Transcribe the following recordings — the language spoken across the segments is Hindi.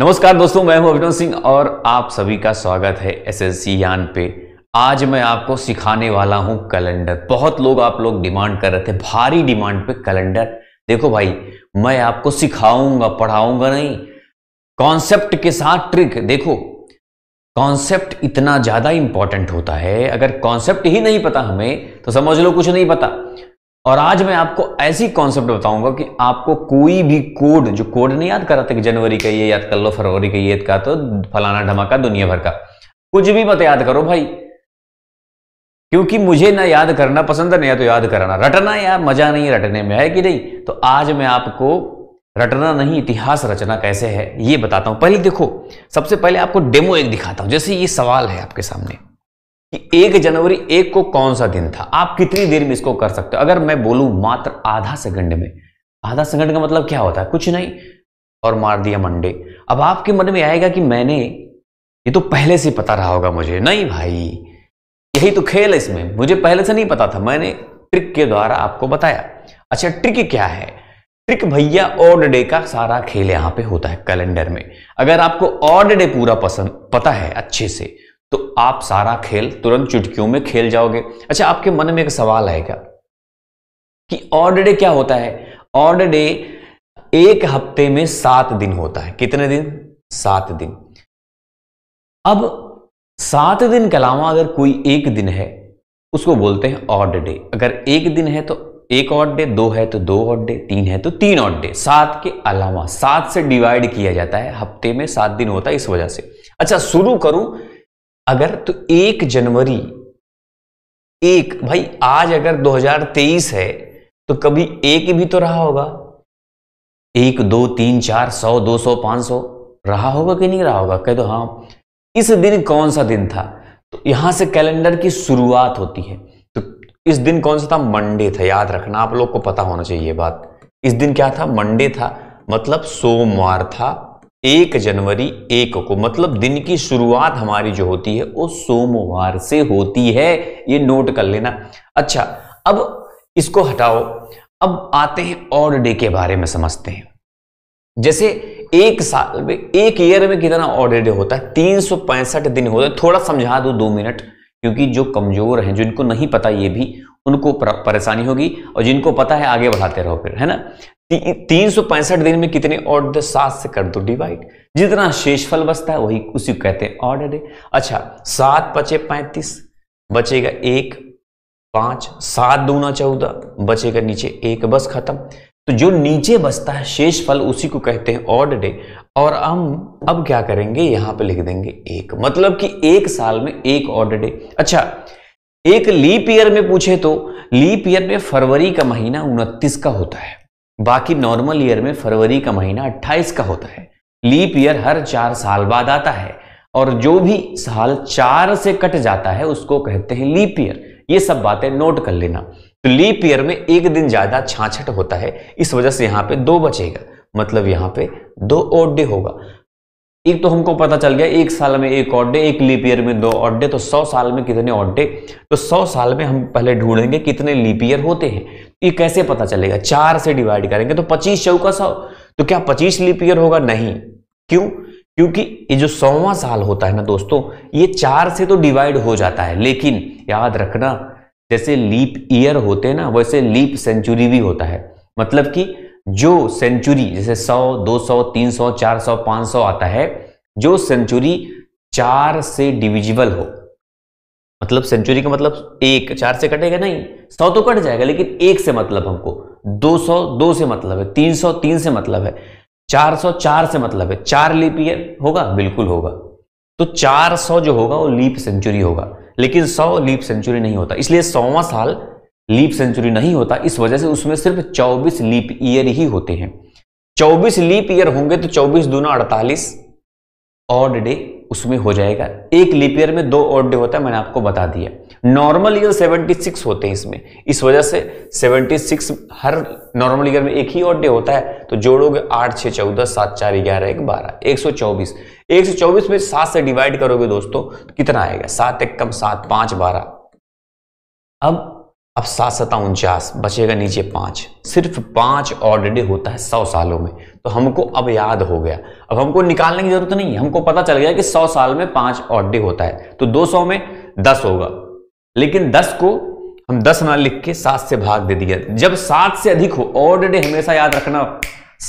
नमस्कार दोस्तों मैं हूं अभिनव सिंह और आप सभी का स्वागत है एसएससी यान पे आज मैं आपको सिखाने वाला हूं कैलेंडर बहुत लोग आप लोग डिमांड कर रहे थे भारी डिमांड पे कैलेंडर देखो भाई मैं आपको सिखाऊंगा पढ़ाऊंगा नहीं कॉन्सेप्ट के साथ ट्रिक देखो कॉन्सेप्ट इतना ज्यादा इंपॉर्टेंट होता है अगर कॉन्सेप्ट ही नहीं पता हमें तो समझ लो कुछ नहीं पता और आज मैं आपको ऐसी कॉन्सेप्ट बताऊंगा कि आपको कोई भी कोड जो कोड नहीं याद कराते कि जनवरी का ये याद कर लो फरवरी का ये याद कर तो फलाना धमाका दुनिया भर का कुछ भी मत याद करो भाई क्योंकि मुझे ना याद करना पसंद है ना तो याद कराना रटना या मजा नहीं रटने में है कि नहीं तो आज मैं आपको रटना नहीं इतिहास रचना कैसे है ये बताता हूं पहले देखो सबसे पहले आपको डेमो एक दिखाता हूं जैसे ये सवाल है आपके सामने कि एक जनवरी एक को कौन सा दिन था आप कितनी देर में इसको कर सकते हो अगर मैं बोलूं मात्र आधा सेकंड में आधा सेकंड का मतलब क्या होता है कुछ नहीं और मार दिया मंडे अब आपके मन में आएगा कि मैंने ये तो पहले से पता रहा होगा मुझे नहीं भाई यही तो खेल है इसमें मुझे पहले से नहीं पता था मैंने ट्रिक के द्वारा आपको बताया अच्छा ट्रिक क्या है ट्रिक भैया ऑड डे का सारा खेल यहां पे होता है कैलेंडर में अगर आपको ऑड डे पूरा पसंद पता है अच्छे से तो आप सारा खेल तुरंत चुटकियों में खेल जाओगे अच्छा आपके मन में एक सवाल आएगा कि ऑर्ड डे क्या होता है ऑर्ड डे एक हफ्ते में सात दिन होता है कितने दिन सात दिन अब सात दिन के अलावा अगर कोई एक दिन है उसको बोलते हैं ऑर्ड डे अगर एक दिन है तो एक ऑर्ड डे दो है तो दो ऑर्ड डे तीन है तो तीन ऑर्ड डे सात के अलावा सात से डिवाइड किया जाता है हफ्ते में सात दिन होता है इस वजह से अच्छा शुरू करूं अगर तो एक जनवरी एक भाई आज अगर 2023 है तो कभी एक भी तो रहा होगा एक दो तीन चार सौ दो सौ पांच सौ रहा होगा कि नहीं रहा होगा कह दो हाँ इस दिन कौन सा दिन था तो यहां से कैलेंडर की शुरुआत होती है तो इस दिन कौन सा था मंडे था याद रखना आप लोग को पता होना चाहिए बात इस दिन क्या था मंडे था मतलब सोमवार था एक जनवरी एक को मतलब दिन की शुरुआत हमारी जो होती है वो सोमवार से होती है ये नोट कर लेना अच्छा अब इसको हटाओ अब आते हैं ऑड डे के बारे में समझते हैं जैसे एक साल में एक ईयर में कितना ऑड डे होता है तीन दिन होता है थोड़ा समझा दो दो मिनट क्योंकि जो कमजोर हैं जिनको नहीं पता ये भी उनको परेशानी होगी और जिनको पता है आगे बढ़ाते रहो फिर है ना तीन सौ पैंसठ दिन में कितने ऑड द सात से कर दो डिवाइड जितना शेषफल बचता है वही उसी को कहते हैं ऑर्डर डे अच्छा सात पचे पैंतीस बचेगा एक पांच सात दूना चौदह बचेगा नीचे एक बस खत्म तो जो नीचे बचता है शेष फल उसी को कहते हैं ऑड डे और हम अब क्या करेंगे यहां पे लिख देंगे एक मतलब कि एक साल में एक ऑड डे अच्छा एक लीप ईयर में पूछे तो लीप ईयर में फरवरी का महीना उनतीस का होता है बाकी नॉर्मल ईयर में फरवरी का महीना 28 का होता है लीप ईयर हर चार साल बाद आता है और जो भी साल चार से कट जाता है उसको कहते हैं लीप ईयर ये सब बातें नोट कर लेना तो लीप ईयर में एक दिन ज्यादा छाछट होता है इस वजह से यहाँ पे दो बचेगा मतलब यहाँ पे दो ऑड डे होगा एक तो हमको पता चल गया एक साल में एक ऑड डे एक लीप ईयर में दो ऑड डे तो सौ साल में कितने ऑड डे तो सौ साल में हम पहले ढूंढेंगे कितने लीप ईयर होते हैं ये कैसे पता चलेगा चार से डिवाइड करेंगे तो पच्चीस का सौ तो क्या पच्चीस लीप ईयर होगा नहीं क्यों क्योंकि ये जो सौवा साल होता है ना दोस्तों ये चार से तो डिवाइड हो जाता है लेकिन याद रखना जैसे लीप ईयर होते हैं ना वैसे लीप सेंचुरी भी होता है मतलब कि जो सेंचुरी जैसे 100, 200, 300, 400, 500 आता है जो सेंचुरी चार से डिविजिबल हो मतलब सेंचुरी का मतलब एक चार से कटेगा नहीं सौ तो कट जाएगा लेकिन एक से मतलब हमको दो सौ दो से मतलब है तीन सौ तीन से मतलब है चार सौ चार से मतलब है चार लीप ईयर होगा बिल्कुल होगा तो चार सौ जो होगा वो लीप सेंचुरी होगा लेकिन सौ लीप सेंचुरी नहीं होता इसलिए सौवा साल लीप सेंचुरी नहीं होता इस वजह से उसमें सिर्फ चौबीस लीप ईयर ही होते हैं चौबीस लीप ईयर होंगे तो चौबीस दूना अड़तालीस ऑड डे उसमें हो जाएगा एक लिपियर में दो ऑड डे होता है मैंने आपको बता दिया नॉर्मल ईयर 76 होते हैं इसमें इस वजह से 76 हर नॉर्मल ईयर में एक ही ऑड डे होता है तो जोड़ोगे आठ छः चौदह सात चार ग्यारह एक बारह एक सौ चौबीस एक सौ चौबीस में सात से डिवाइड करोगे दोस्तों कितना आएगा सात एक कम सात पाँच बारह अब अब सात सता उनचास बचेगा नीचे पाँच सिर्फ पाँच ऑलरेडी होता है सौ सालों में तो हमको अब याद हो गया अब हमको निकालने की जरूरत नहीं हमको पता चल गया कि सौ साल में पाँच ऑलरेडी होता है तो दो सौ में दस होगा लेकिन दस को हम दस ना लिख के सात से भाग दे दिया जब सात से अधिक हो ऑलरेडी हमेशा याद रखना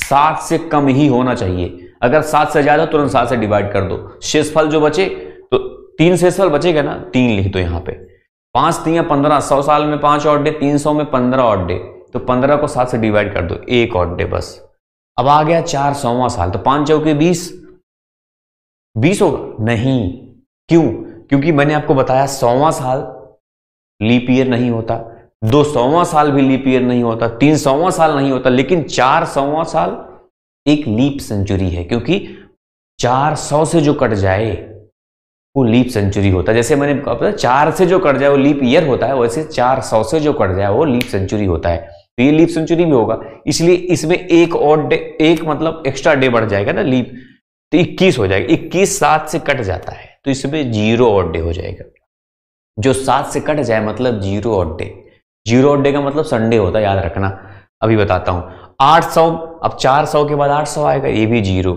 सात से कम ही होना चाहिए अगर सात से ज्यादा तुरंत सात से डिवाइड कर दो शेषफल जो बचे तो तीन शेषफल बचेगा ना तीन लिख दो यहां पर पांच तीन पंद्रह सौ साल में पांच ऑड डे तीन सौ में पंद्रह ऑड डे तो पंद्रह को सात से डिवाइड कर दो एक ऑड डे बस अब आ गया चार सौवा साल तो पांच चौके बीस बीस होगा नहीं क्यों क्योंकि मैंने आपको बताया सौवा साल लीप ईयर नहीं होता दो सौवा साल भी लीप ईयर नहीं होता तीन सौवा साल नहीं होता लेकिन चार सौवा साल एक लीप सेंचुरी है क्योंकि चार सौ से जो कट जाए वो लीप सेंचुरी होता है जैसे मैंने कहा चार से जो कट जाए वो लीप ईयर होता है वैसे चार सौ से जो कट जाए वो लीप सेंचुरी होता है तो ये लीप सेंचुरी में होगा इसलिए इसमें एक और डे एक मतलब एक्स्ट्रा डे बढ़ जाएगा ना लीप तो इक्कीस हो जाएगा इक्कीस सात से कट जाता है तो इसमें जीरो और डे हो जाएगा जो सात से कट जाए मतलब जीरो और डे जीरो और डे का मतलब संडे होता है याद रखना अभी बताता हूं आठ सौ अब चार सौ के बाद आठ सौ आएगा ये भी जीरो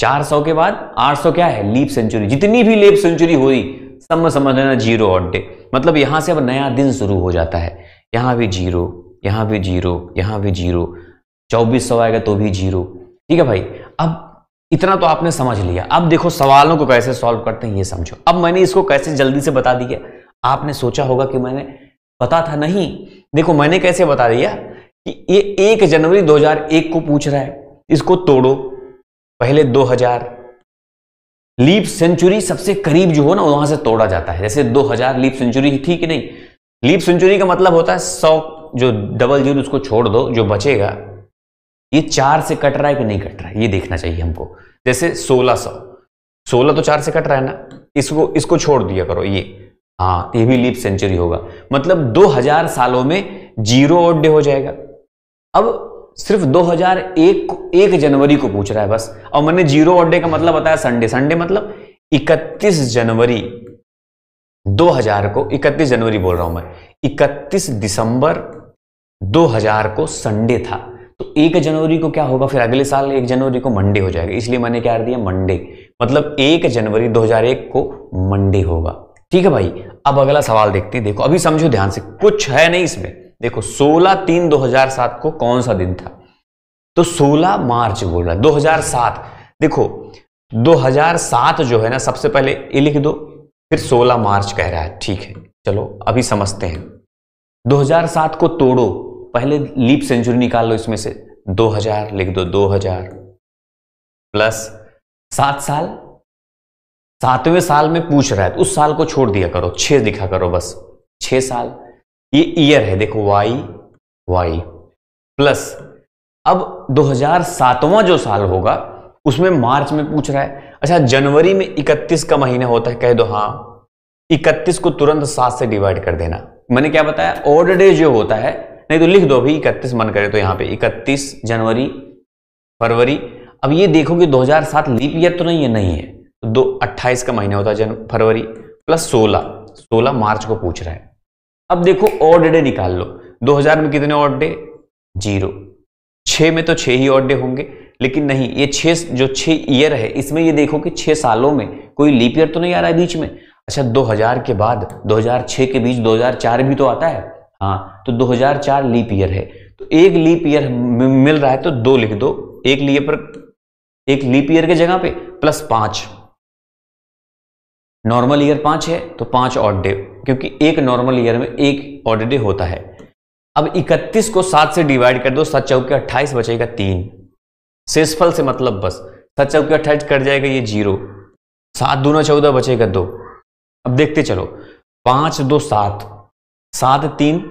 400 के बाद 800 क्या है लीप सेंचुरी जितनी भी लीप सेंचुरी हुई सब में समझ लेना जीरो ऑन डे मतलब यहां से अब नया दिन शुरू हो जाता है यहां भी जीरो यहां भी जीरो यहां भी जीरो चौबीस सौ आएगा तो भी जीरो ठीक है भाई अब इतना तो आपने समझ लिया अब देखो सवालों को कैसे सॉल्व करते हैं ये समझो अब मैंने इसको कैसे जल्दी से बता दिया आपने सोचा होगा कि मैंने पता था नहीं देखो मैंने कैसे बता दिया कि ये एक जनवरी 2001 को पूछ रहा है इसको तोड़ो पहले 2000 लीप सेंचुरी सबसे करीब जो हो ना वहां से तोड़ा जाता है जैसे 2000 लीप सेंचुरी ठीक ही नहीं लीप सेंचुरी का मतलब होता है 100 जो डबल जीरो उसको छोड़ दो जो बचेगा ये चार से कट रहा है कि नहीं कट रहा है ये देखना चाहिए हमको जैसे 1600 16 तो चार से कट रहा है ना इसको इसको छोड़ दिया करो ये हाँ ये भी लीप सेंचुरी होगा मतलब दो सालों में जीरो ऑड डे हो जाएगा अब सिर्फ 2001 एक जनवरी को पूछ रहा है बस और मैंने जीरो ऑड डे का मतलब बताया संडे संडे मतलब 31 जनवरी 2000 को 31 जनवरी बोल रहा हूं मैं 31 दिसंबर 2000 को संडे था तो एक जनवरी को क्या होगा फिर अगले साल एक जनवरी को मंडे हो जाएगा इसलिए मैंने क्या दिया मंडे मतलब एक जनवरी 2001 को मंडे होगा ठीक है भाई अब अगला सवाल देखते हैं देखो अभी समझो ध्यान से कुछ है नहीं इसमें देखो 16 तीन 2007 को कौन सा दिन था तो 16 मार्च बोल रहा है 2007 देखो 2007 जो है ना सबसे पहले ये लिख दो फिर 16 मार्च कह रहा है ठीक है चलो अभी समझते हैं 2007 को तोड़ो पहले लीप सेंचुरी निकाल लो इसमें से 2000 लिख दो 2000 प्लस सात साल सातवें साल में पूछ रहा है उस साल को छोड़ दिया करो छह दिखा करो बस छह साल ये ईयर है देखो वाई वाई प्लस अब 2007वां जो साल होगा उसमें मार्च में पूछ रहा है अच्छा जनवरी में 31 का महीना होता है कह दो हाँ 31 को तुरंत सात से डिवाइड कर देना मैंने क्या बताया ऑर्ड डे जो होता है नहीं तो लिख दो अभी इकतीस मन करे तो यहां पे इकतीस जनवरी फरवरी अब ये देखो कि 2007 लीप ईयर तो नहीं है नहीं है तो दो अट्ठाईस का महीना होता है फरवरी प्लस सोलह सोलह मार्च को पूछ रहा है अब देखो ऑड डे निकाल लो 2000 में कितने ऑड डे जीरो छ में तो छह ही ऑड डे होंगे लेकिन नहीं ये छे जो छः ईयर है इसमें ये देखो कि छह सालों में कोई लीप ईयर तो नहीं आ रहा है बीच में अच्छा 2000 के बाद 2006 के बीच 2004 भी तो आता है हाँ तो 2004 लीप ईयर है तो एक लीप ईयर मिल रहा है तो दो लिख दो एक लिए पर एक लीप ईयर के जगह पे प्लस पांच नॉर्मल ईयर पांच है तो पांच ऑड डे क्योंकि एक नॉर्मल ईयर में एक डे होता है अब 31 को सात से डिवाइड कर दो सात चौके अट्ठाईस बचेगा तीन शेषफल से मतलब बस सात चौके अट्ठाईस कट जाएगा ये जीरो सात दो चौदह बचेगा दो अब देखते चलो पांच दो सात सात तीन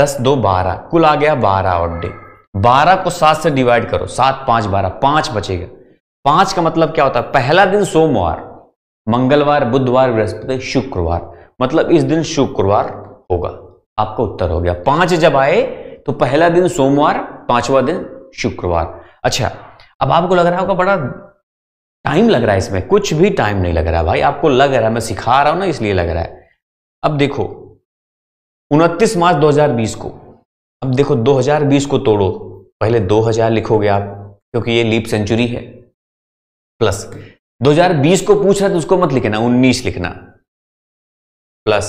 दस दो बारह कुल आ गया बारह और डे बारह को सात से डिवाइड करो सात पांच बारह पांच बचेगा पांच का मतलब क्या होता है पहला दिन सोमवार मंगलवार बुधवार बृहस्पति शुक्रवार मतलब इस दिन शुक्रवार होगा आपका उत्तर हो गया पांच जब आए तो पहला दिन सोमवार पांचवा दिन शुक्रवार अच्छा अब आपको लग रहा होगा बड़ा टाइम लग रहा है इसमें कुछ भी टाइम नहीं लग रहा भाई आपको लग रहा है मैं सिखा रहा हूं ना इसलिए लग रहा है अब देखो उनतीस मार्च 2020 को अब देखो 2020 को तोड़ो पहले 2000 लिखोगे आप क्योंकि ये लीप सेंचुरी है प्लस 2020 को पूछ रहा है तो उसको मत लिखना 19 लिखना प्लस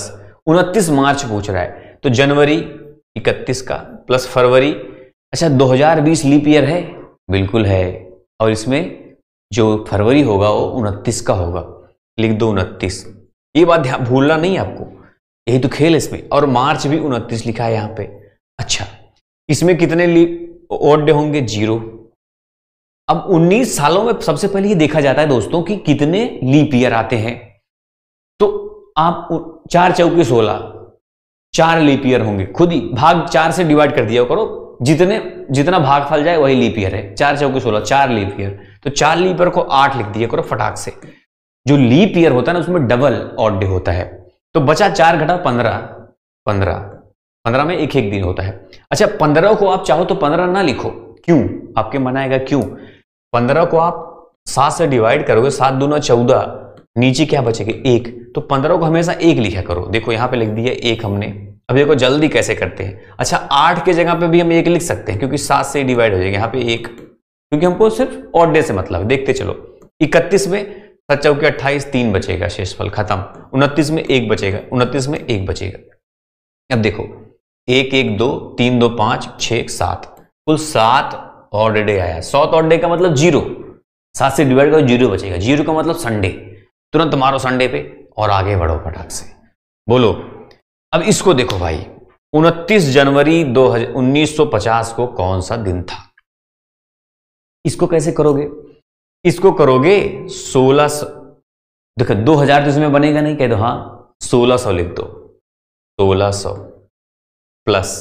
उनतीस मार्च पूछ रहा है तो जनवरी इकतीस का प्लस फरवरी अच्छा 2020 लीप ईयर है बिल्कुल है और इसमें जो फरवरी होगा वो उनतीस का होगा लिख दो उनतीस ये बात ध्यान भूलना नहीं आपको यही तो खेल इसमें और मार्च भी उनतीस लिखा है यहाँ पे अच्छा इसमें कितने ओड डे होंगे जीरो अब 19 सालों में सबसे पहले ये देखा जाता है दोस्तों कि कितने लीप ईयर आते हैं तो आप चार चौके सोलह चार लीप होंगे खुद ही भाग चार से डिवाइड कर दिया करो जितने जितना भाग फल जाए वही लीप है चार चौके सोलह चार लीप तो चार लीप को आठ लिख दिया करो फटाक से जो लीप ईयर होता है ना उसमें डबल ऑड डे होता है तो बचा चार घटा पंद्रह पंद्रह पंद्रह में एक एक दिन होता है अच्छा पंद्रह को आप चाहो तो पंद्रह ना लिखो क्यों आपके मन आएगा क्यों पंद्रह को आप सात से डिवाइड करोगे सात दूना चौदह नीचे क्या बचेगा एक तो पंद्रह को हमेशा एक लिखा करो देखो यहाँ पे लिख दिया एक हमने अब देखो जल्दी कैसे करते हैं अच्छा आठ के जगह पे भी हम एक लिख सकते हैं क्योंकि सात से डिवाइड हो जाएगा यहाँ पे एक क्योंकि हमको सिर्फ और डे से मतलब देखते चलो इकतीस में सत चौके अट्ठाईस तीन बचेगा शेषफल खत्म उनतीस में एक बचेगा उनतीस में एक बचेगा अब देखो एक एक दो तीन दो पांच छ सात कुल सात और डे आया सात और डे का मतलब जीरो सात से डिवाइड करो जीरो बचेगा जीरो का मतलब संडे तुरंत मारो संडे पे और आगे बढ़ो पटाख से बोलो अब इसको देखो भाई 29 जनवरी दो 1950 को कौन सा दिन था इसको कैसे करोगे इसको करोगे 16 सो देखो दो हजार तो इसमें बनेगा नहीं कह दो हाँ, सोलह 1600 लिख दो 1600 प्लस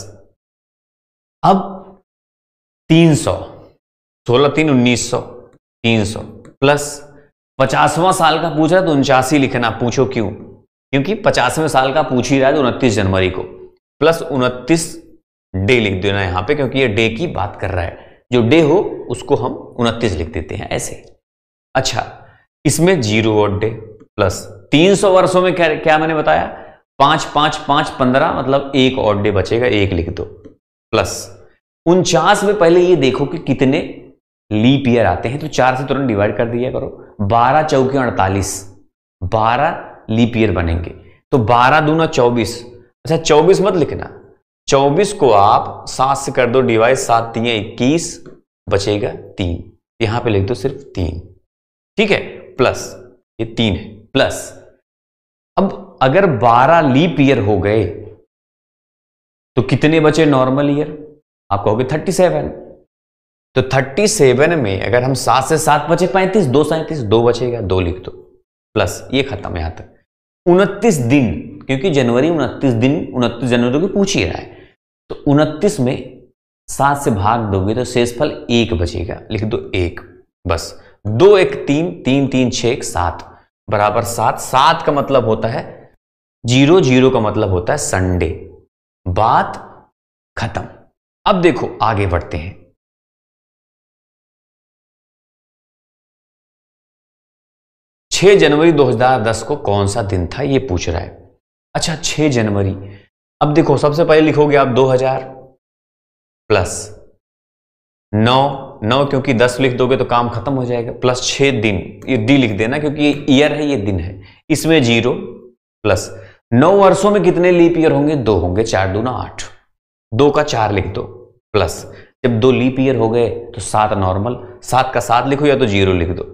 अब 300 सोलह तीन उन्नीस सौ तीन सौ प्लस पचासवां साल का पूछ रहा है तो उनचासी लिखना पूछो क्यों क्योंकि पचासवें साल का पूछ ही रहा है तो उनतीस जनवरी को प्लस उनतीस डे लिख देना यहां पे क्योंकि ये डे की बात कर रहा है जो डे हो उसको हम उनतीस लिख देते हैं ऐसे अच्छा इसमें जीरो और डे प्लस तीन सौ वर्षों में क्या क्या मैंने बताया पांच पांच पांच पंद्रह मतलब एक और डे बचेगा एक लिख दो प्लस उनचास में पहले ये देखो कि कितने लीप ईयर आते हैं तो चार से तुरंत डिवाइड कर दिया करो बारह चौके अड़तालीस बारह लीप ईयर बनेंगे तो बारह दूना चौबीस अच्छा चौबीस मत लिखना चौबीस को आप सात से कर दो डिवाइड सात तीन इक्कीस बचेगा तीन यहां पे लिख दो सिर्फ तीन ठीक है प्लस ये तीन है प्लस अब अगर बारह लीप ईयर हो गए तो कितने बचे नॉर्मल ईयर आप कहोगे थर्टी सेवन तो 37 में अगर हम सात से सात बचे पैंतीस दो सैंतीस दो बचेगा दो लिख दो प्लस ये खत्म यहां तक उनतीस दिन क्योंकि जनवरी उनतीस दिन उनतीस जनवरी को पूछ ही रहा है तो उनतीस में सात से भाग दोगे तो शेषफल एक बचेगा लिख दो एक बस दो एक तीन तीन तीन छ एक सात बराबर सात सात का मतलब होता है जीरो जीरो का मतलब होता है संडे बात खत्म अब देखो आगे बढ़ते हैं 6 जनवरी 2010 को कौन सा दिन था ये पूछ रहा है अच्छा 6 जनवरी अब देखो सबसे पहले लिखोगे आप 2000 प्लस 9 9 क्योंकि 10 लिख दोगे तो काम खत्म हो जाएगा प्लस 6 दिन ये डी लिख देना क्योंकि ये ईयर है ये दिन है इसमें जीरो प्लस नौ वर्षों में कितने लीप ईयर होंगे दो होंगे चार दो ना आठ दो का चार लिख दो प्लस जब दो लीप ईयर हो गए तो सात नॉर्मल सात का सात लिखो या तो जीरो लिख दो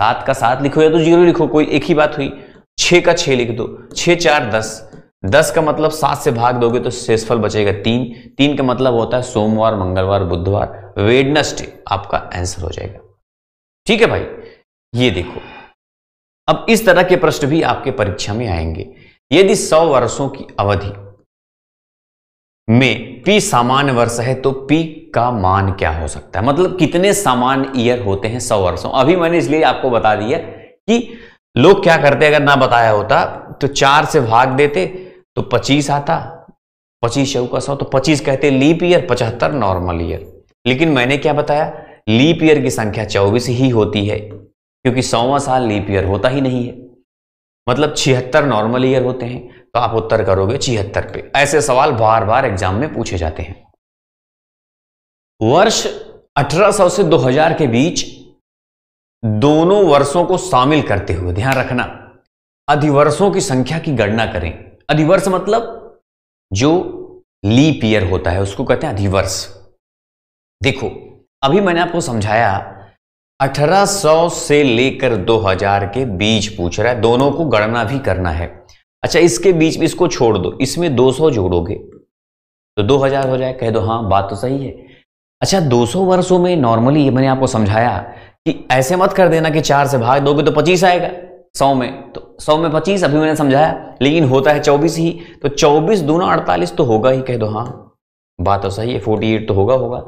सात का सात लिखो या तो जीरो लिखो कोई एक ही बात हुई छ का छ लिख दो छ चार दस दस का मतलब सात से भाग दोगे तो शेषफल बचेगा तीन तीन का मतलब होता है सोमवार मंगलवार बुधवार वेडनेसडे आपका आंसर हो जाएगा ठीक है भाई ये देखो अब इस तरह के प्रश्न भी आपके परीक्षा में आएंगे यदि सौ वर्षों की अवधि में p सामान्य वर्ष है तो p का मान क्या हो सकता है मतलब कितने सामान्य ईयर होते हैं सौ वर्षों अभी मैंने इसलिए आपको बता दिया कि लोग क्या करते अगर ना बताया होता तो चार से भाग देते तो पच्चीस आता पच्चीस का सौ तो पच्चीस कहते लीप ईयर पचहत्तर नॉर्मल ईयर लेकिन मैंने क्या बताया लीप ईयर की संख्या चौबीस ही होती है क्योंकि सौवा साल लीप ईयर होता ही नहीं है मतलब छिहत्तर नॉर्मल ईयर होते हैं तो आप उत्तर करोगे छिहत्तर पे ऐसे सवाल बार बार एग्जाम में पूछे जाते हैं वर्ष 1800 से 2000 के बीच दोनों वर्षों को शामिल करते हुए ध्यान रखना अधिवर्षों की संख्या की गणना करें अधिवर्ष मतलब जो लीप ईयर होता है उसको कहते हैं अधिवर्ष देखो अभी मैंने आपको समझाया 1800 से लेकर 2000 के बीच पूछ रहा है दोनों को गणना भी करना है अच्छा इसके बीच में इसको छोड़ दो इसमें 200 जोड़ोगे तो 2000 हो जाए कह दो हाँ बात तो सही है अच्छा 200 वर्षों में नॉर्मली मैंने आपको समझाया कि ऐसे मत कर देना कि चार से भाग दोगे तो पच्चीस आएगा सौ में तो सौ में पच्चीस अभी मैंने समझाया लेकिन होता है चौबीस ही तो चौबीस दूना अड़तालीस तो होगा ही कह दो हाँ बात तो सही है फोर्टी एट तो होगा होगा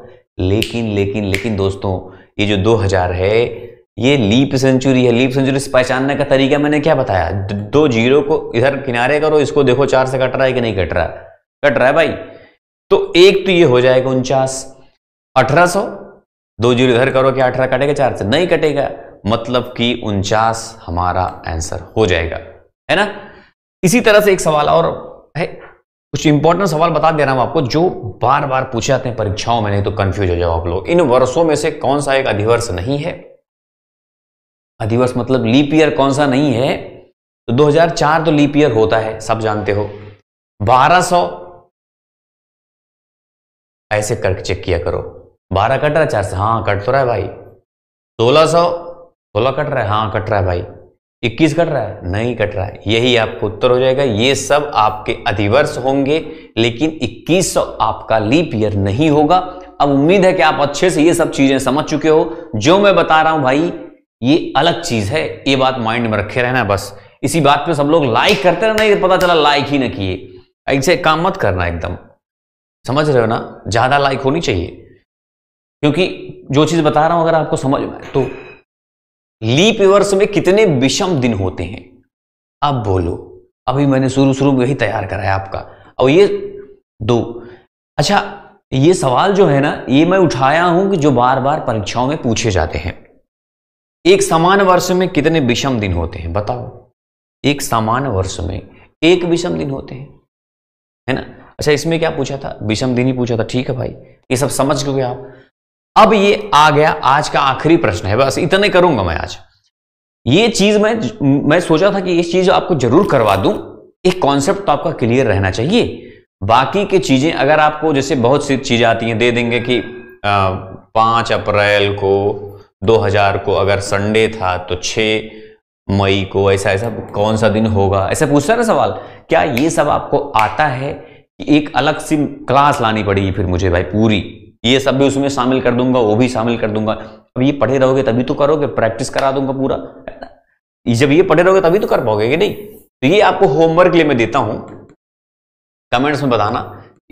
लेकिन लेकिन लेकिन दोस्तों ये जो दो हजार है ये लीप सेंचुरी है लीप सेंचुरी से पहचानने का तरीका मैंने क्या बताया दो जीरो को इधर किनारे करो इसको देखो चार से कट रहा है कि नहीं कट रहा कट रहा है भाई तो एक तो ये हो जाएगा उनचास अठारह सौ दो जीरो इधर करो कि अठारह कटेगा चार से नहीं कटेगा मतलब कि उनचास हमारा आंसर हो जाएगा है ना इसी तरह से एक सवाल और है कुछ इंपॉर्टेंट सवाल बता दे रहा हूं आपको जो बार बार पूछे जाते हैं परीक्षाओं में नहीं तो कंफ्यूज हो जाओ आप लोग इन वर्षों में से कौन सा एक अधिवर्ष नहीं है अधिवर्ष मतलब लीप ईयर कौन सा नहीं है तो 2004 तो लीप ईयर होता है सब जानते हो 1200 ऐसे करके चेक किया करो 12 कट रहा है चार सौ हाँ कट तो रहा है भाई 1600 सोलह कट रहा है हाँ कट रहा है भाई 21 कट रहा है नहीं कट रहा है यही आपको उत्तर हो जाएगा ये सब आपके अधिवर्ष होंगे लेकिन 2100 आपका लीप ईयर नहीं होगा अब उम्मीद है कि आप अच्छे से ये सब चीजें समझ चुके हो जो मैं बता रहा हूं भाई ये अलग चीज है ये बात माइंड में रखे रहना बस इसी बात पे सब लोग लाइक करते रहना ये पता चला लाइक ही ना किए ऐसे काम मत करना एकदम समझ रहे हो ना ज्यादा लाइक होनी चाहिए क्योंकि जो चीज बता रहा हूं अगर आपको समझ में तो लीप वर्ष में कितने विषम दिन होते हैं अब बोलो अभी मैंने शुरू शुरू में ही तैयार कराया आपका और ये दो अच्छा ये सवाल जो है ना ये मैं उठाया हूं कि जो बार बार परीक्षाओं में पूछे जाते हैं एक समान वर्ष में कितने विषम दिन होते हैं बताओ एक समान वर्ष में एक विषम दिन होते हैं है ना अच्छा इसमें क्या पूछा था विषम दिन ही पूछा था ठीक है भाई ये सब समझ गए आप अब ये आ गया आज का आखिरी प्रश्न है बस इतने करूंगा मैं आज ये चीज मैं मैं सोचा था कि ये चीज आपको जरूर करवा दूं एक कॉन्सेप्ट तो आपका क्लियर रहना चाहिए बाकी की चीजें अगर आपको जैसे बहुत सी चीजें आती हैं दे देंगे कि पांच अप्रैल को 2000 को अगर संडे था तो 6 मई को ऐसा ऐसा कौन सा दिन होगा ऐसा पूछता है ना सवाल क्या ये सब आपको आता है कि एक अलग सी क्लास लानी पड़ेगी फिर मुझे भाई पूरी ये सब भी उसमें शामिल कर दूंगा वो भी शामिल कर दूंगा अब ये पढ़े रहोगे तभी तो करोगे प्रैक्टिस करा दूंगा पूरा जब ये पढ़े रहोगे तभी तो कर पाओगे कि नहीं तो ये आपको होमवर्क लिए मैं देता हूं कमेंट्स में बताना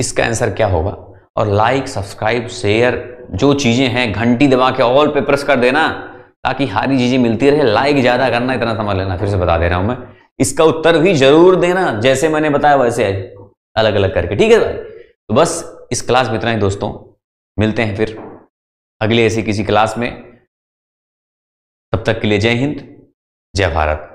इसका आंसर क्या होगा और लाइक सब्सक्राइब शेयर जो चीज़ें हैं घंटी दबा के ऑल पे प्रेस कर देना ताकि हारी चीज़ें मिलती रहे लाइक ज़्यादा करना इतना समझ लेना फिर से बता दे रहा हूँ मैं इसका उत्तर भी जरूर देना जैसे मैंने बताया वैसे अलग अलग करके ठीक है भाई तो बस इस क्लास में इतना ही दोस्तों मिलते हैं फिर अगले ऐसी किसी क्लास में तब तक के लिए जय हिंद जय भारत